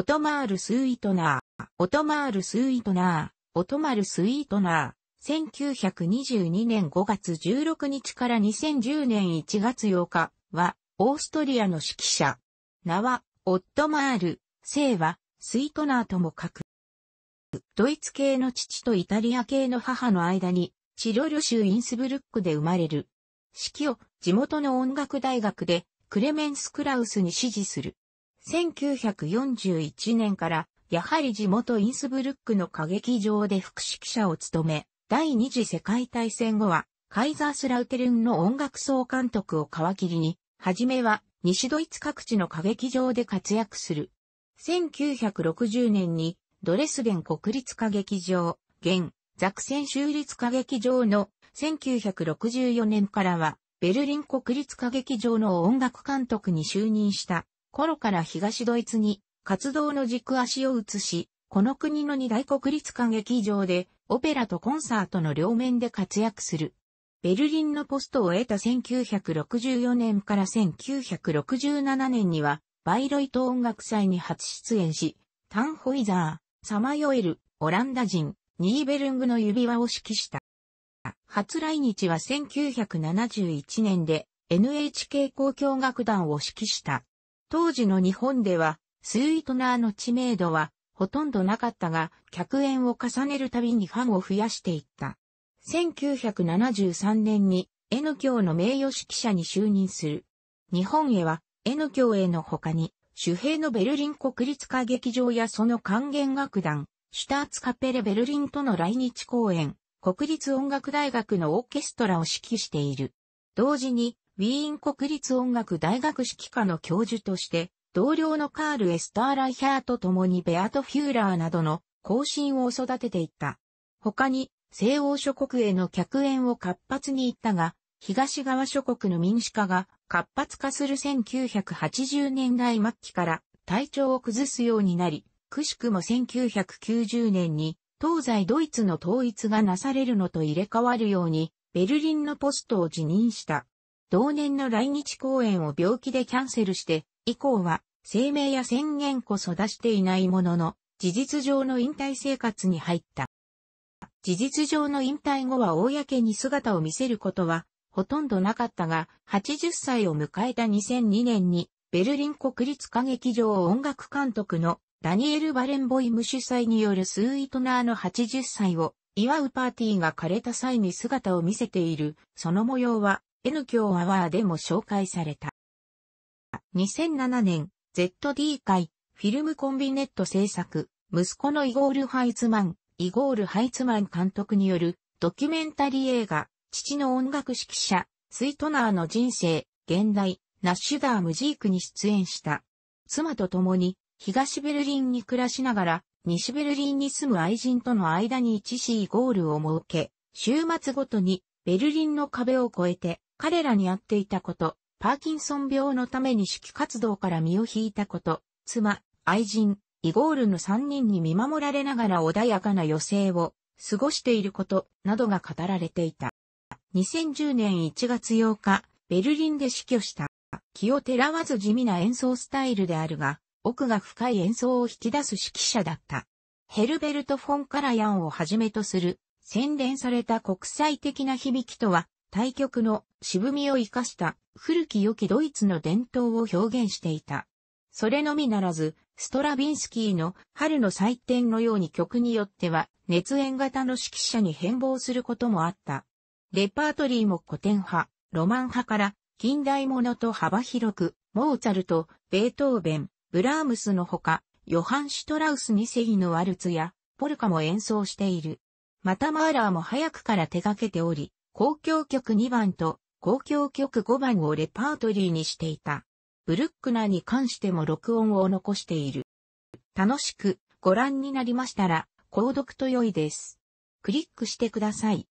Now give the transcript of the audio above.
オトマール・スイートナー、オトマール・スイートナー、オトマル・スイートナー、1922年5月16日から2010年1月8日は、オーストリアの指揮者。名は、オットマール、姓は、スイートナーとも書く。ドイツ系の父とイタリア系の母の間に、チロル州インスブルックで生まれる。指揮を地元の音楽大学でクレメンス・クラウスに指示する。1941年から、やはり地元インスブルックの歌劇場で副指揮者を務め、第二次世界大戦後は、カイザースラウテルンの音楽総監督を皮切りに、はじめは西ドイツ各地の歌劇場で活躍する。1960年にドレスデン国立歌劇場、現ザクセン州立歌劇場の1964年からはベルリン国立歌劇場の音楽監督に就任した頃から東ドイツに活動の軸足を移し、この国の二大国立歌劇場でオペラとコンサートの両面で活躍する。ベルリンのポストを得た1964年から1967年には、バイロイト音楽祭に初出演し、タンホイザー、サマヨエル、オランダ人、ニーベルングの指輪を指揮した。初来日は1971年で NHK 交響楽団を指揮した。当時の日本では、スイートナーの知名度はほとんどなかったが、客演を重ねるたびにファンを増やしていった。1973年に N 教の名誉指揮者に就任する。日本へは N 教への他に、主兵のベルリン国立歌劇場やその管弦楽団、シュターツカペレベルリンとの来日公演、国立音楽大学のオーケストラを指揮している。同時に、ウィーン国立音楽大学指揮科の教授として、同僚のカール・エスターライヒャーと共にベアト・フューラーなどの後進を育てていった。他に、西欧諸国への客演を活発に行ったが、東側諸国の民主化が活発化する1980年代末期から体調を崩すようになり、くしくも1990年に東西ドイツの統一がなされるのと入れ替わるようにベルリンのポストを辞任した。同年の来日公演を病気でキャンセルして、以降は声明や宣言こそ出していないものの、事実上の引退生活に入った。事実上の引退後は公に姿を見せることはほとんどなかったが、80歳を迎えた2002年に、ベルリン国立歌劇場音楽監督のダニエル・バレンボイム主催によるスーイトナーの80歳を祝うパーティーが枯れた際に姿を見せている、その模様は N 強アワーでも紹介された。2007年、ZD 会、フィルムコンビネット制作、息子のイゴール・ハイツマン、イゴール・ハイツマン監督による、ドキュメンタリー映画、父の音楽指揮者、スイトナーの人生、現代、ナッシュダー・ムジークに出演した。妻と共に、東ベルリンに暮らしながら、西ベルリンに住む愛人との間に一シイゴールを設け、週末ごとにベルリンの壁を越えて彼らにやっていたこと、パーキンソン病のために指揮活動から身を引いたこと、妻、愛人、イゴールの三人に見守られながら穏やかな余生を過ごしていることなどが語られていた。2010年1月8日、ベルリンで死去した。気を照らわず地味な演奏スタイルであるが、奥が深い演奏を引き出す指揮者だった。ヘルベルト・フォン・カラヤンをはじめとする洗練された国際的な響きとは対局の渋みを生かした古き良きドイツの伝統を表現していた。それのみならず、ストラビンスキーの春の祭典のように曲によっては熱演型の指揮者に変貌することもあった。レパートリーも古典派、ロマン派から近代ものと幅広く、モーツァルト、ベートーベン、ブラームスのほか、ヨハン・シュトラウス二世のワルツや、ポルカも演奏している。またマーラーも早くから手掛けており、交響曲2番と交響曲5番をレパートリーにしていた。ブルックナーに関しても録音を残している。楽しくご覧になりましたら、購読と良いです。クリックしてください。